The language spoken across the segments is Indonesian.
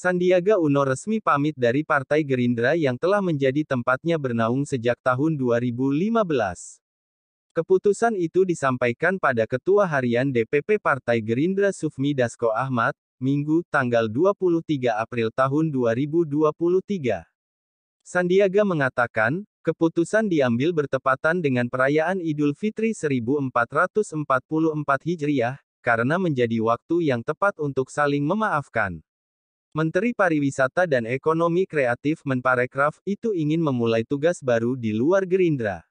Sandiaga Uno resmi pamit dari Partai Gerindra yang telah menjadi tempatnya bernaung sejak tahun 2015. Keputusan itu disampaikan pada Ketua Harian DPP Partai Gerindra Sufmi Dasko Ahmad, Minggu, tanggal 23 April tahun 2023. Sandiaga mengatakan, keputusan diambil bertepatan dengan perayaan Idul Fitri 1444 Hijriah, karena menjadi waktu yang tepat untuk saling memaafkan. Menteri Pariwisata dan Ekonomi Kreatif Menparekraf itu ingin memulai tugas baru di luar Gerindra.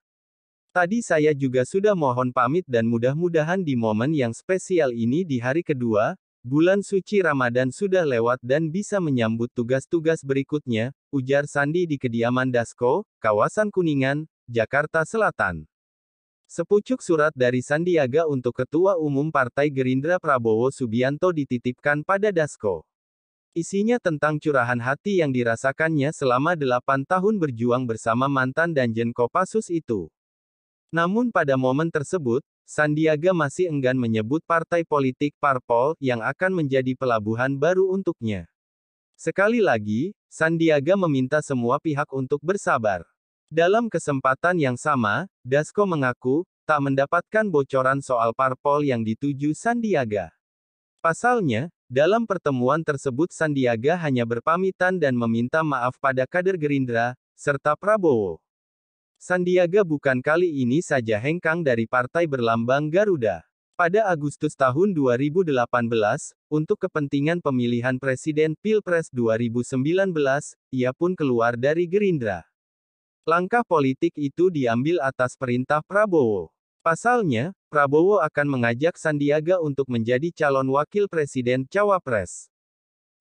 Tadi saya juga sudah mohon pamit dan mudah-mudahan di momen yang spesial ini di hari kedua, bulan suci Ramadan sudah lewat dan bisa menyambut tugas-tugas berikutnya, ujar Sandi di kediaman Dasko, kawasan Kuningan, Jakarta Selatan. Sepucuk surat dari Sandiaga untuk Ketua Umum Partai Gerindra Prabowo Subianto dititipkan pada Dasko. Isinya tentang curahan hati yang dirasakannya selama delapan tahun berjuang bersama mantan Danjen Kopassus itu. Namun pada momen tersebut, Sandiaga masih enggan menyebut partai politik parpol yang akan menjadi pelabuhan baru untuknya. Sekali lagi, Sandiaga meminta semua pihak untuk bersabar. Dalam kesempatan yang sama, Dasko mengaku, tak mendapatkan bocoran soal parpol yang dituju Sandiaga. Pasalnya, dalam pertemuan tersebut Sandiaga hanya berpamitan dan meminta maaf pada kader Gerindra, serta Prabowo. Sandiaga bukan kali ini saja hengkang dari partai berlambang Garuda. Pada Agustus tahun 2018, untuk kepentingan pemilihan Presiden Pilpres 2019, ia pun keluar dari Gerindra. Langkah politik itu diambil atas perintah Prabowo. Pasalnya, Prabowo akan mengajak Sandiaga untuk menjadi calon wakil presiden cawapres.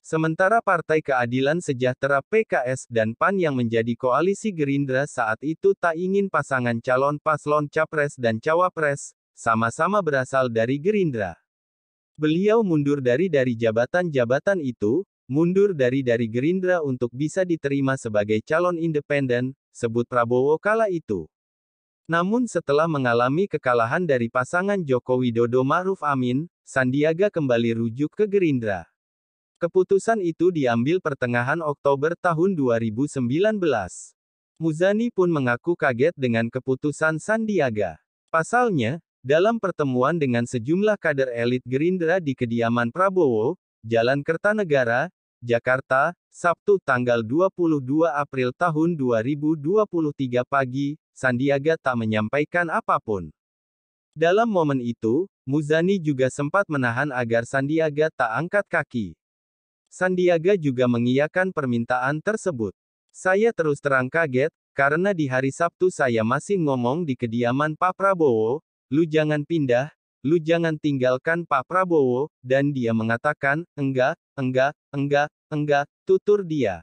Sementara Partai Keadilan Sejahtera PKS dan PAN yang menjadi koalisi Gerindra saat itu tak ingin pasangan calon paslon capres dan cawapres, sama-sama berasal dari Gerindra. Beliau mundur dari dari jabatan-jabatan itu, mundur dari dari Gerindra untuk bisa diterima sebagai calon independen, sebut Prabowo kala itu. Namun setelah mengalami kekalahan dari pasangan Joko Widodo Ma'ruf Amin, Sandiaga kembali rujuk ke Gerindra. Keputusan itu diambil pertengahan Oktober tahun 2019. Muzani pun mengaku kaget dengan keputusan Sandiaga. Pasalnya, dalam pertemuan dengan sejumlah kader elit Gerindra di kediaman Prabowo, Jalan Kertanegara, Jakarta, Sabtu tanggal 22 April tahun 2023 pagi, Sandiaga tak menyampaikan apapun. Dalam momen itu, Muzani juga sempat menahan agar Sandiaga tak angkat kaki. Sandiaga juga mengiyakan permintaan tersebut. Saya terus terang kaget, karena di hari Sabtu saya masih ngomong di kediaman Pak Prabowo, lu jangan pindah, lu jangan tinggalkan Pak Prabowo, dan dia mengatakan, enggak, enggak, enggak, enggak, tutur dia.